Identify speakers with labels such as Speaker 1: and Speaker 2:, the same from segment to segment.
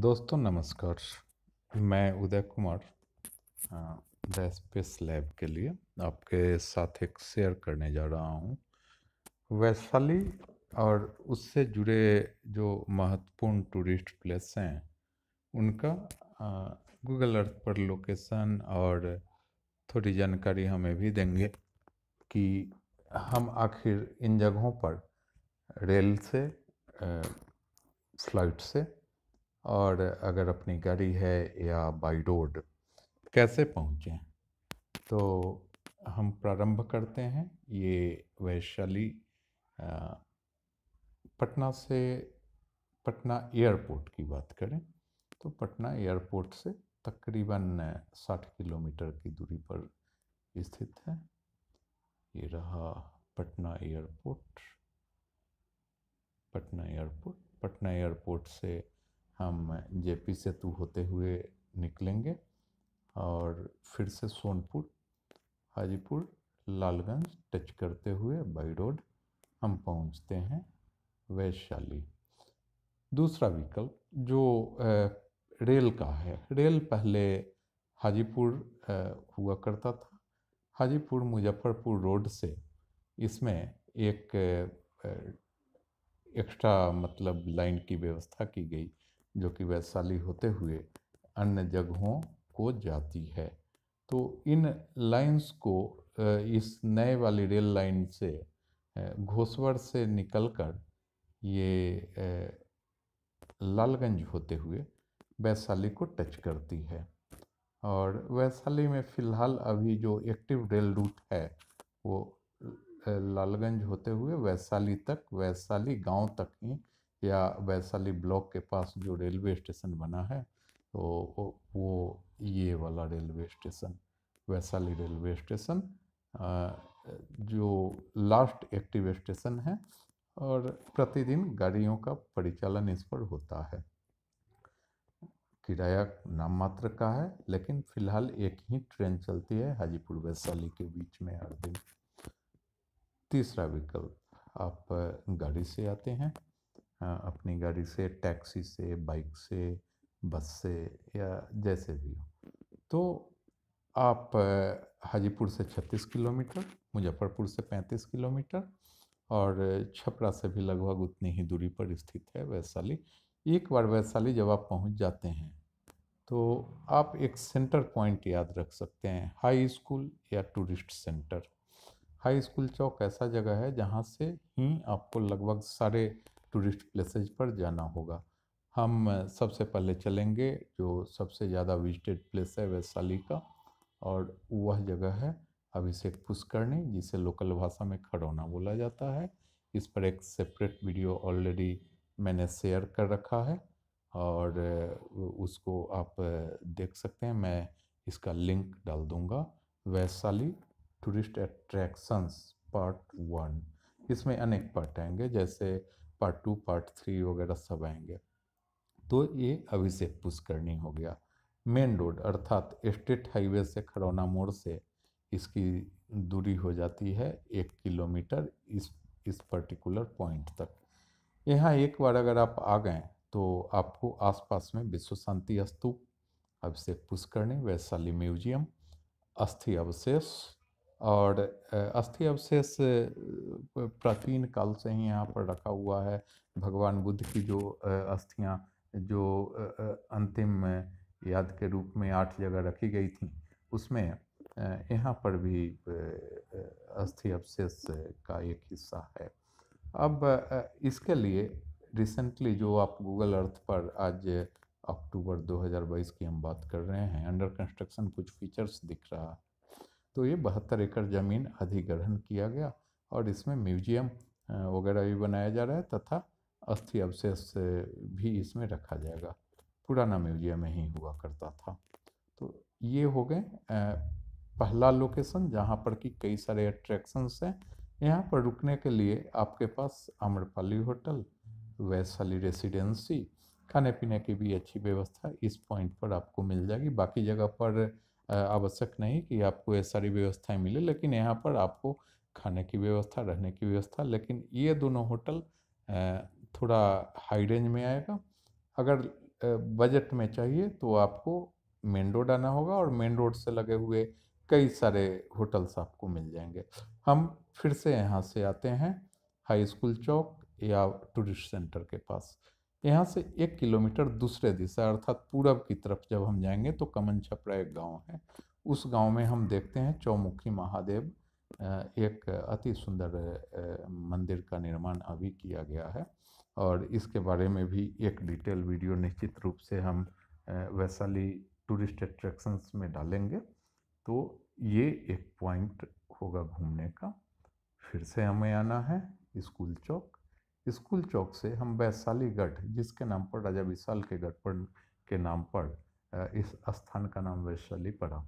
Speaker 1: दोस्तों नमस्कार मैं Uday Kumar the space lab के लिए आपके साथ एक शेयर करने जा रहा हूँ वैशाली और उससे जुड़े जो महत्वपूर्ण टूरिस्ट प्लेस हैं उनका गूगल अर्थ पर लोकेशन और थोड़ी जानकारी हमें भी देंगे कि हम आखिर इन जगहों पर रेल से फ्लाइट से और अगर अपनी गाड़ी है या बाई रोड कैसे पहुँचें तो हम प्रारंभ करते हैं ये वैशाली पटना से पटना एयरपोर्ट की बात करें तो पटना एयरपोर्ट से तकरीबन 60 किलोमीटर की दूरी पर स्थित है ये रहा Patna airport Patna airport Patna airport से हम जेपी सेतु होते हुए निकलेंगे और फिर से सोनपुर हाजीपुर लालगंज टच करते हुए बाई रोड हम पहुंचते हैं वैशाली दूसरा विकल्प जो रेल का है रेल पहले हाजीपुर हुआ करता था हाजीपुर मुजफ्फरपुर रोड से इसमें एक एक्स्ट्रा मतलब लाइन की व्यवस्था की गई जो कि वैशाली होते हुए अन्य जगहों को जाती है तो इन लाइंस को इस नए वाली रेल लाइन से घोसवर से निकलकर ये लालगंज होते हुए वैशाली को टच करती है और वैशाली में फ़िलहाल अभी जो एक्टिव रेल रूट है वो लालगंज होते हुए वैशाली तक वैशाली गांव तक ही या वैशाली ब्लॉक के पास जो रेलवे स्टेशन बना है तो वो ये वाला railway station Vaishali railway station जो लास्ट एक्टिव स्टेशन है और प्रतिदिन गाड़ियों का परिचालन इस पर होता है किराया नाम मात्र का है लेकिन फिलहाल एक ही ट्रेन चलती है हाजीपुर वैशाली के बीच में हर दिन तीसरा विकल्प आप गाड़ी से आते हैं अपनी गाड़ी से टैक्सी से बाइक से बस से या जैसे भी हो तो आप हाजीपुर से 36 किलोमीटर मुजफ्फरपुर से 35 किलोमीटर और छपरा से भी लगभग उतनी ही दूरी पर स्थित है वैशाली एक बार वैशाली जब आप पहुंच जाते हैं तो आप एक सेंटर पॉइंट याद रख सकते हैं हाई स्कूल या टूरिस्ट सेंटर हाई स्कूल चौक ऐसा जगह है जहां से ही आपको लगभग सारे टूरिस्ट प्लेसेज पर जाना होगा हम सबसे पहले चलेंगे जो सबसे ज़्यादा विजिटेड प्लेस है वैशाली का और वह जगह है अभिषेक पुष्करणी जिसे लोकल भाषा में खड़ौना बोला जाता है इस पर एक सेपरेट वीडियो ऑलरेडी मैंने शेयर कर रखा है और उसको आप देख सकते हैं मैं इसका लिंक डाल दूंगा Vaishali tourist attractions part one इसमें अनेक पार्ट आएंगे जैसे पार्ट टू पार्ट थ्री वगैरह सब आएंगे तो ये अभिषेक पुष्करणी हो गया मेन रोड अर्थात स्टेट हाईवे से खरौना मोड़ से इसकी दूरी हो जाती है एक किलोमीटर इस इस पर्टिकुलर पॉइंट तक यहाँ एक बार अगर आप आ गए तो आपको आसपास में विश्व शांति स्तूप अभिषेक पुष्करणी वैशाली म्यूजियम अस्थि अवशेष और अस्थि अवशेष प्राचीन काल से ही यहाँ पर रखा हुआ है भगवान बुद्ध की जो अस्थियाँ जो अंतिम याद के रूप में आठ जगह रखी गई थी उसमें यहाँ पर भी अस्थि अवशेष का एक हिस्सा है अब इसके लिए रिसेंटली जो आप गूगल अर्थ पर आज अक्टूबर 2022 की हम बात कर रहे हैं अंडर कंस्ट्रक्शन कुछ फीचर्स दिख रहा है तो ये बहत्तर एकड़ ज़मीन अधिग्रहण किया गया और इसमें म्यूजियम वगैरह भी बनाया जा रहा है तथा अस्थि अवशेष भी इसमें रखा जाएगा पुराना म्यूजियम ही हुआ करता था तो ये हो गए पहला लोकेशन जहाँ पर कि कई सारे अट्रैक्शंस हैं यहाँ पर रुकने के लिए आपके पास आम्रपाली होटल वैशाली रेसिडेंसी खाने पीने की भी अच्छी व्यवस्था इस पॉइंट पर आपको मिल जाएगी बाकी जगह पर आवश्यक नहीं कि आपको ये सारी व्यवस्थाएं मिले लेकिन यहाँ पर आपको खाने की व्यवस्था रहने की व्यवस्था लेकिन ये दोनों होटल थोड़ा हाई रेंज में आएगा अगर बजट में चाहिए तो आपको मेन रोड आना होगा और मेन रोड से लगे हुए कई सारे होटल्स आपको मिल जाएंगे हम फिर से यहाँ से आते हैं हाई स्कूल चौक या टूरिस्ट सेंटर के पास यहाँ से एक किलोमीटर दूसरे दिशा अर्थात पूरब की तरफ जब हम जाएंगे तो कमन छपरा एक गाँव है उस गाँव में हम देखते हैं चौमुखी महादेव एक अति सुंदर मंदिर का निर्माण अभी किया गया है और इसके बारे में भी एक डिटेल वीडियो निश्चित रूप से हम वैशाली टूरिस्ट अट्रैक्शंस में डालेंगे तो ये एक पॉइंट होगा घूमने का फिर से हमें आना है स्कूल चौक स्कूल चौक से हम वैशाली गढ़ जिसके नाम पर राजा विशाल के गढ़ पर के नाम पर इस स्थान का नाम वैशाली पड़ा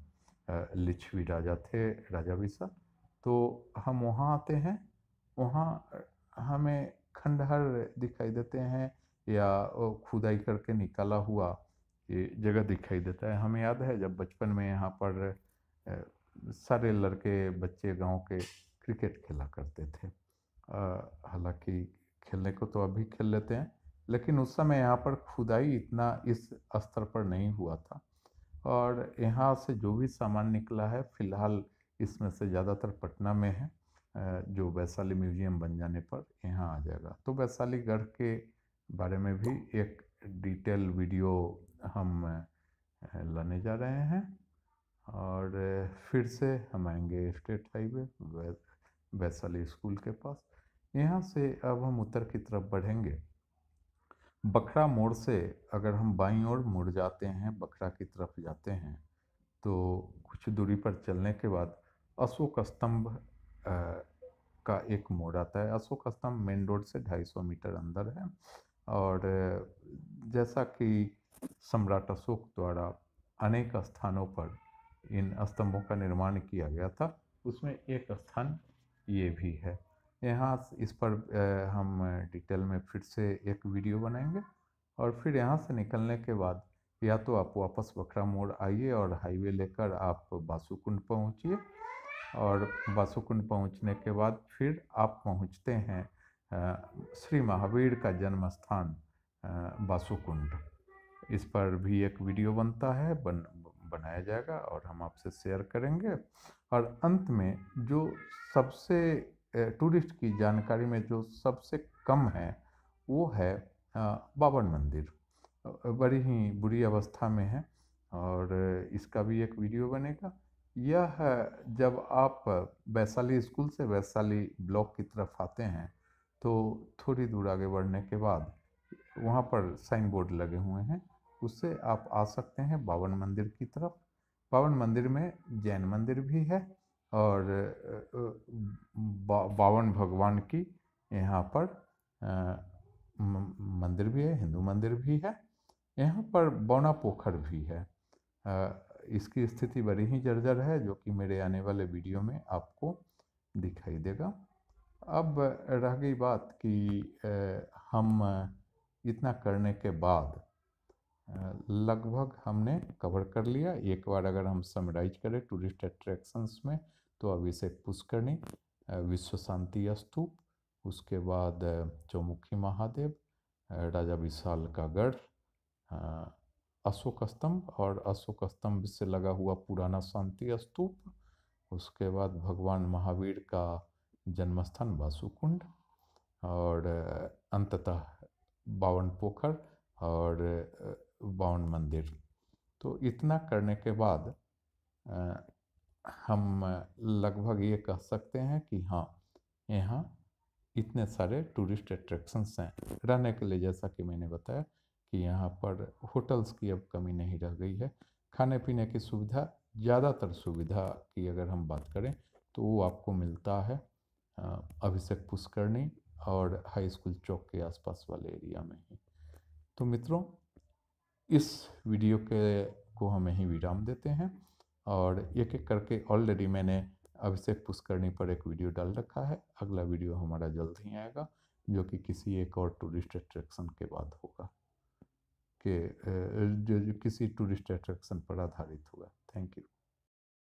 Speaker 1: लिच्छवी राजा थे राजा विशाल तो हम वहाँ आते हैं वहाँ हमें खंडहर दिखाई देते हैं या खुदाई करके निकाला हुआ ये जगह दिखाई देता है हमें याद है जब बचपन में यहाँ पर सारे लड़के बच्चे गांव के क्रिकेट खेला करते थे हालांकि खेलने को तो अभी खेल लेते हैं लेकिन उस समय यहाँ पर खुदाई इतना इस स्तर पर नहीं हुआ था और यहाँ से जो भी सामान निकला है फ़िलहाल इसमें से ज़्यादातर पटना में है जो वैशाली म्यूजियम बन जाने पर यहाँ आ जाएगा तो वैशाली गढ़ के बारे में भी एक डिटेल वीडियो हम लाने जा रहे हैं और फिर से हम आएंगे स्टेट हाईवे वैशाली स्कूल के पास यहाँ से अब हम उत्तर की तरफ बढ़ेंगे बखरा मोड़ से अगर हम बाई ओर मुड़ जाते हैं बखरा की तरफ जाते हैं तो कुछ दूरी पर चलने के बाद अशोक स्तंभ का एक मोड़ आता है अशोक स्तंभ मेन रोड से 250 मीटर अंदर है और जैसा कि सम्राट अशोक द्वारा अनेक स्थानों पर इन स्तंभों का निर्माण किया गया था उसमें एक स्थान ये भी है यहाँ इस पर हम डिटेल में फिर से एक वीडियो बनाएंगे और फिर यहाँ से निकलने के बाद या तो आप वापस बकरा मोड़ आइए और हाईवे लेकर आप बासुकुंड पहुँचिए और बासुकुंड पहुँचने के बाद फिर आप पहुँचते हैं श्री महावीर का जन्म स्थान बासुकुंड इस पर भी एक वीडियो बनता है बन बनाया जाएगा और हम आपसे शेयर करेंगे और अंत में जो सबसे टूरिस्ट की जानकारी में जो सबसे कम है वो है बाबन मंदिर बड़ी ही बुरी अवस्था में है और इसका भी एक वीडियो बनेगा यह जब आप वैशाली स्कूल से वैशाली ब्लॉक की तरफ आते हैं तो थोड़ी दूर आगे बढ़ने के बाद वहाँ पर साइन बोर्ड लगे हुए हैं उससे आप आ सकते हैं बावन मंदिर की तरफ बावन मंदिर में जैन मंदिर भी है और बावन भगवान की यहाँ पर मंदिर भी है हिंदू मंदिर भी है यहाँ पर बौना पोखर भी है इसकी स्थिति बड़ी ही जर्जर है जो कि मेरे आने वाले वीडियो में आपको दिखाई देगा अब रह गई बात कि हम इतना करने के बाद लगभग हमने कवर कर लिया एक बार अगर हम समराइज करें टूरिस्ट अट्रैक्शंस में तो अभी से पुष्करणी विश्व शांति स्तूप उसके बाद चौमुखी महादेव राजा विशाल का गढ़ अशोक स्तंभ और अशोक स्तंभ से लगा हुआ पुराना शांति स्तूप उसके बाद भगवान महावीर का जन्मस्थान वासुकुंड और अंततः बावन पोखर और बावन मंदिर तो इतना करने के बाद हम लगभग ये कह सकते हैं कि हाँ यहाँ इतने सारे टूरिस्ट अट्रैक्शंस हैं रहने के लिए जैसा कि मैंने बताया कि यहाँ पर होटल्स की अब कमी नहीं रह गई है खाने पीने की सुविधा ज़्यादातर सुविधा की अगर हम बात करें तो वो आपको मिलता है अभिषेक पुष्करणी और हाई स्कूल चौक के आसपास वाले एरिया में ही तो मित्रों इस वीडियो के को हम यहीं विराम देते हैं और एक एक करके ऑलरेडी मैंने अभिषेक पुष्करणी पर एक वीडियो डाल रखा है अगला वीडियो हमारा जल्द ही आएगा जो कि किसी एक और टूरिस्ट अट्रैक्शन के बाद होगा के जो, जो किसी टूरिस्ट अट्रैक्शन पर आधारित होगा थैंक यू